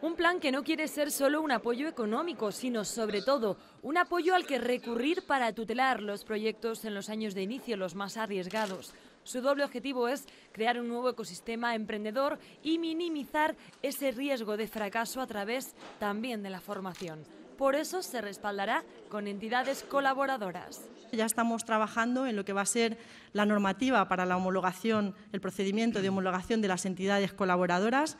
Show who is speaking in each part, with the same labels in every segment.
Speaker 1: Un plan que no quiere ser solo un apoyo económico, sino sobre todo un apoyo al que recurrir para tutelar los proyectos en los años de inicio, los más arriesgados. Su doble objetivo es crear un nuevo ecosistema emprendedor y minimizar ese riesgo de fracaso a través también de la formación. Por eso se respaldará con entidades colaboradoras.
Speaker 2: Ya estamos trabajando en lo que va a ser la normativa para la homologación, el procedimiento de homologación de las entidades colaboradoras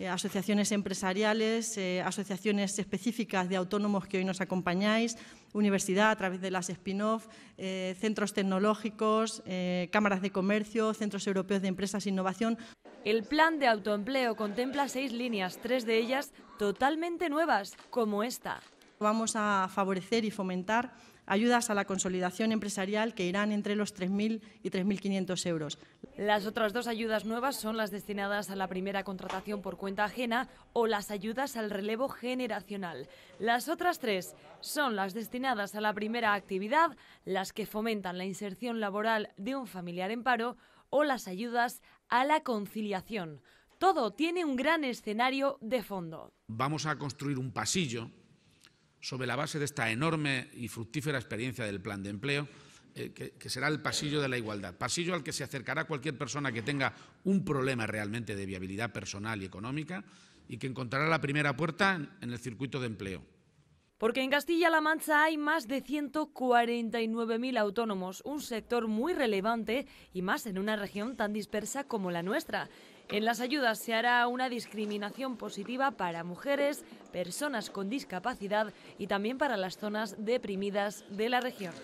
Speaker 2: eh, asociaciones empresariales, eh, asociaciones específicas de autónomos que hoy nos acompañáis, universidad a través de las spin-off, eh, centros tecnológicos, cámaras de comercio, centros europeos de empresas e innovación. El plan de autoempleo contempla seis líneas, tres de ellas totalmente nuevas, como esta. Vamos a favorecer y fomentar ayudas a la consolidación empresarial que irán entre los 3.000 y 3.500 euros.
Speaker 1: Las otras dos ayudas nuevas son las destinadas a la primera contratación por cuenta ajena o las ayudas al relevo generacional. Las otras tres son las destinadas a la primera actividad, las que fomentan la inserción laboral de un familiar en paro o las ayudas a la conciliación. Todo tiene un gran escenario de fondo.
Speaker 3: Vamos a construir un pasillo sobre la base de esta enorme y fructífera experiencia del plan de empleo, eh, que, será el pasillo de la igualdad, pasillo al que se acercará cualquier persona que tenga un problema realmente de viabilidad personal y económica y que encontrará la primera puerta en el circuito de empleo
Speaker 1: porque en Castilla-La Mancha hay más de 149.000 autónomos, un sector muy relevante y más en una región tan dispersa como la nuestra. En las ayudas se hará una discriminación positiva para mujeres, personas con discapacidad y también para las zonas deprimidas de la región.